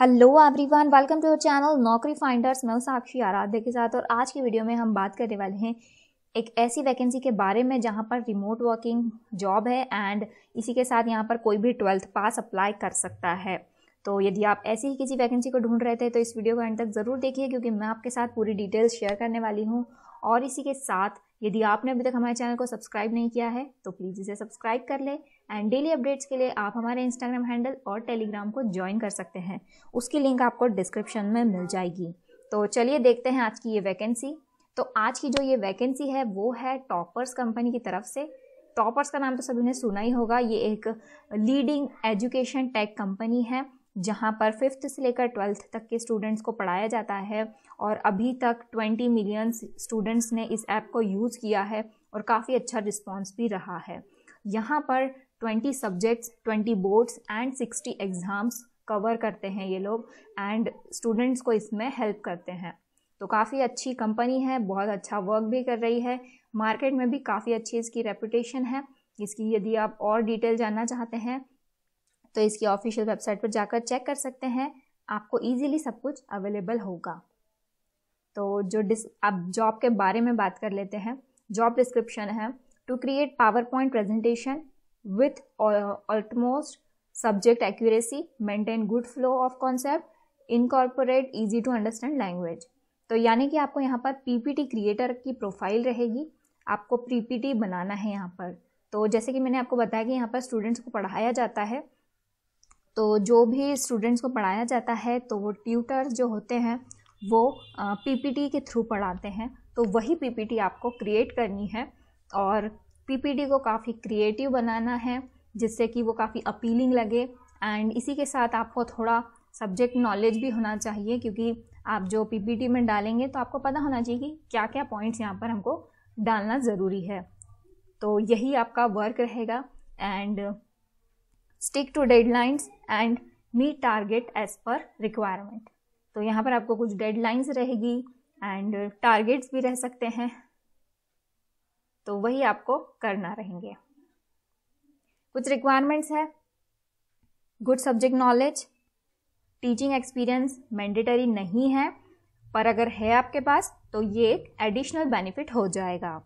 hello everyone welcome to your channel Naukri finders मैं साक्षी आराध्य के साथ और आज की वीडियो में हम बात करने वाले हैं एक ऐसी वैकेंसी के बारे में जहां पर रिमोट वर्किंग जॉब है एंड इसी के साथ यहां पर कोई भी ट्वेल्थ पास अप्लाई कर सकता है तो यदि आप ऐसी ही किसी वैकेंसी को ढूंढ रहे थे तो इस वीडियो को एंड तक ज़रूर देखिए क्योंकि मैं आपके साथ पूरी डिटेल्स शेयर करने वाली हूँ और इसी के साथ यदि आपने अभी तक हमारे चैनल को सब्सक्राइब नहीं किया है तो प्लीज़ इसे सब्सक्राइब कर लें एंड डेली अपडेट्स के लिए आप हमारे इंस्टाग्राम हैंडल और टेलीग्राम को ज्वाइन कर सकते हैं उसकी लिंक आपको डिस्क्रिप्शन में मिल जाएगी तो चलिए देखते हैं आज की ये वैकेंसी तो आज की जो ये वैकेंसी है वो है टॉपर्स कंपनी की तरफ से टॉपर्स का नाम तो सभी ने सुना ही होगा ये एक लीडिंग एजुकेशन टेक कंपनी है जहाँ पर फिफ्थ से लेकर ट्वेल्थ तक के स्टूडेंट्स को पढ़ाया जाता है और अभी तक ट्वेंटी मिलियन स्टूडेंट्स ने इस ऐप को यूज़ किया है और काफ़ी अच्छा रिस्पॉन्स भी रहा है यहाँ पर twenty subjects twenty boards and sixty exams cover करते हैं ये लोग एंड स्टूडेंट्स को इसमें हेल्प करते हैं तो काफ़ी अच्छी कंपनी है बहुत अच्छा वर्क भी कर रही है मार्केट में भी काफ़ी अच्छी इसकी रेपुटेशन है इसकी यदि आप और डिटेल जानना चाहते हैं तो इसकी ऑफिशियल वेबसाइट पर जाकर चेक कर सकते हैं आपको इजीली सब कुछ अवेलेबल होगा तो जो डिस अब जॉब के बारे में बात कर लेते हैं जॉब डिस्क्रिप्शन है to create power point presentation with utmost subject accuracy maintain good flow of concept incorporate easy to understand language तो यानी कि आपको यहाँ पर पीपीटी क्रिएटर की प्रोफाइल रहेगी आपको पीपीटी बनाना है यहाँ पर तो जैसे कि मैंने आपको बताया कि यहाँ पर स्टूडेंट्स को पढ़ाया जाता है तो जो भी स्टूडेंट्स को पढ़ाया जाता है तो वो ट्यूटर जो होते हैं वो पीपीटी के थ्रू पढ़ाते हैं तो वही पीपीटी आपको क्रिएट करनी है और पीपीटी को काफ़ी क्रिएटिव बनाना है जिससे कि वो काफ़ी अपीलिंग लगे एंड इसी के साथ आपको थोड़ा सब्जेक्ट नॉलेज भी होना चाहिए क्योंकि आप जो पीपीटी में डालेंगे तो आपको पता होना चाहिए कि क्या क्या पॉइंट्स यहाँ पर हमको डालना ज़रूरी है तो यही आपका वर्क रहेगा and stick to deadlines and meet target as per requirement तो यहाँ पर आपको कुछ डेडलाइंस रहेगी एंड टारगेट्स भी रह सकते हैं तो वही आपको करना रहेंगे कुछ रिक्वायरमेंट्स है good subject knowledge teaching experience mandatory नहीं है पर अगर है आपके पास तो ये एक एडिशनल बेनिफिट हो जाएगा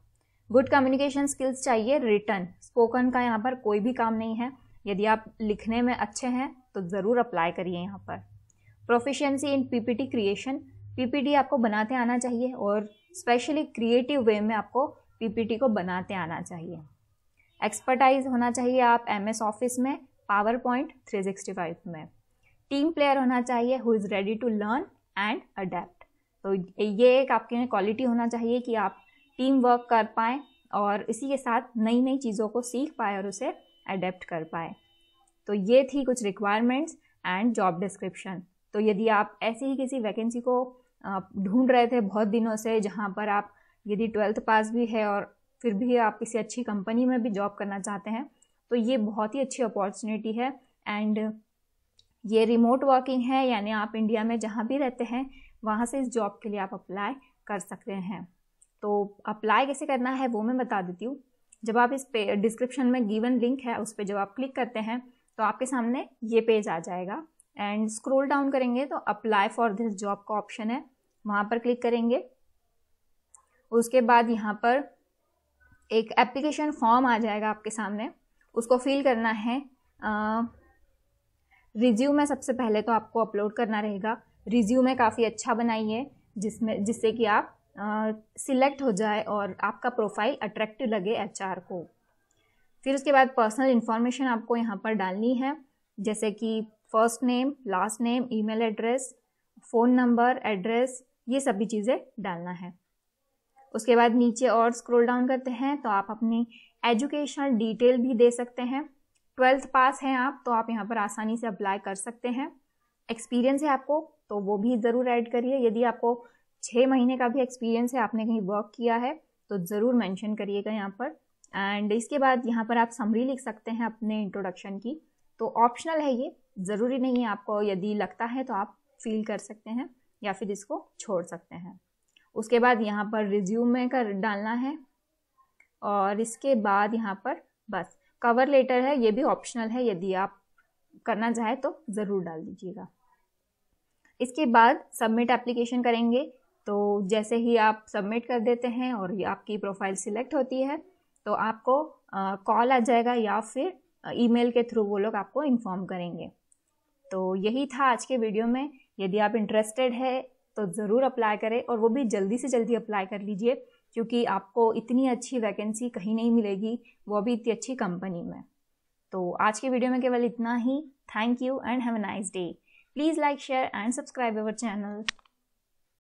गुड कम्युनिकेशन स्किल्स चाहिए रिटर्न स्पोकन का यहाँ पर कोई भी काम नहीं है यदि आप लिखने में अच्छे हैं तो ज़रूर अप्लाई करिए यहाँ पर proficiency in PPT creation PPT आपको बनाते आना चाहिए और स्पेशली क्रिएटिव वे में आपको पीपीटी को बनाते आना चाहिए एक्सपर्टाइज होना चाहिए आप एम ऑफिस में power point three sixty five में टीम प्लेयर होना चाहिए who is ready to learn and adapt तो ये एक आपके क्वालिटी होना चाहिए कि आप टीम वर्क कर पाएँ और इसी के साथ नई नई चीज़ों को सीख पाए और उसे अडेप्ट कर पाए तो ये थी कुछ रिक्वायरमेंट्स एंड जॉब डिस्क्रिप्शन तो यदि आप ऐसे ही किसी वैकेंसी को ढूंढ रहे थे बहुत दिनों से जहाँ पर आप यदि ट्वेल्थ पास भी है और फिर भी आप किसी अच्छी कंपनी में भी जॉब करना चाहते हैं तो ये बहुत ही अच्छी अपॉर्चुनिटी है एंड ये रिमोट वर्किंग है यानी आप इंडिया में जहाँ भी रहते हैं वहाँ से इस जॉब के लिए आप अप्लाई कर सकते हैं तो अप्लाई कैसे करना है वो मैं बता देती हूँ जब आप इस पे डिस्क्रिप्शन में गिवन लिंक है उस पर जब आप क्लिक करते हैं तो आपके सामने ये पेज आ जाएगा एंड स्क्रोल डाउन करेंगे तो अप्लाई फॉर दिस जॉब का ऑप्शन है वहाँ पर क्लिक करेंगे उसके बाद यहाँ पर एक एप्लीकेशन फॉर्म आ जाएगा आपके सामने उसको फिल करना है रिज्यू में सबसे पहले तो आपको अपलोड करना रहेगा रिज्यू में काफ़ी अच्छा बनाइए जिसमें जिससे कि आप सिलेक्ट हो जाए और आपका प्रोफाइल अट्रैक्टिव लगे एचआर को फिर उसके बाद पर्सनल इन्फॉर्मेशन आपको यहाँ पर डालनी है जैसे कि first name last name email address phone number address ये सभी चीज़ें डालना है उसके बाद नीचे और स्क्रॉल डाउन करते हैं तो आप अपनी एजुकेशनल डिटेल भी दे सकते हैं ट्वेल्थ पास हैं आप तो आप यहाँ पर आसानी से अप्लाई कर सकते हैं एक्सपीरियंस है आपको तो वो भी ज़रूर ऐड करिए यदि आपको छः महीने का भी एक्सपीरियंस है आपने कहीं वर्क किया है तो ज़रूर मेंशन करिएगा यहाँ पर एंड इसके बाद यहाँ पर आप समरी लिख सकते हैं अपने इंट्रोडक्शन की तो ऑप्शनल है ये ज़रूरी नहीं है आपको यदि लगता है तो आप फील कर सकते हैं या फिर इसको छोड़ सकते हैं उसके बाद यहाँ पर रिज्यूम में कर डालना है और इसके बाद यहाँ पर बस कवर लेटर है ये भी ऑप्शनल है यदि आप करना चाहे तो ज़रूर डाल दीजिएगा इसके बाद सबमिट एप्लीकेशन करेंगे तो जैसे ही आप सबमिट कर देते हैं और आपकी प्रोफाइल सिलेक्ट होती है तो आपको कॉल आ जाएगा या फिर ईमेल के थ्रू वो लोग आपको इन्फॉर्म करेंगे तो यही था आज के वीडियो में यदि आप इंटरेस्टेड है तो ज़रूर अप्लाई करें और वो भी जल्दी से जल्दी अप्लाई कर लीजिए क्योंकि आपको इतनी अच्छी वैकेंसी कहीं नहीं मिलेगी वो भी इतनी अच्छी कंपनी में तो आज के वीडियो में केवल इतना ही thank you and have a nice day please like share and subscribe our channel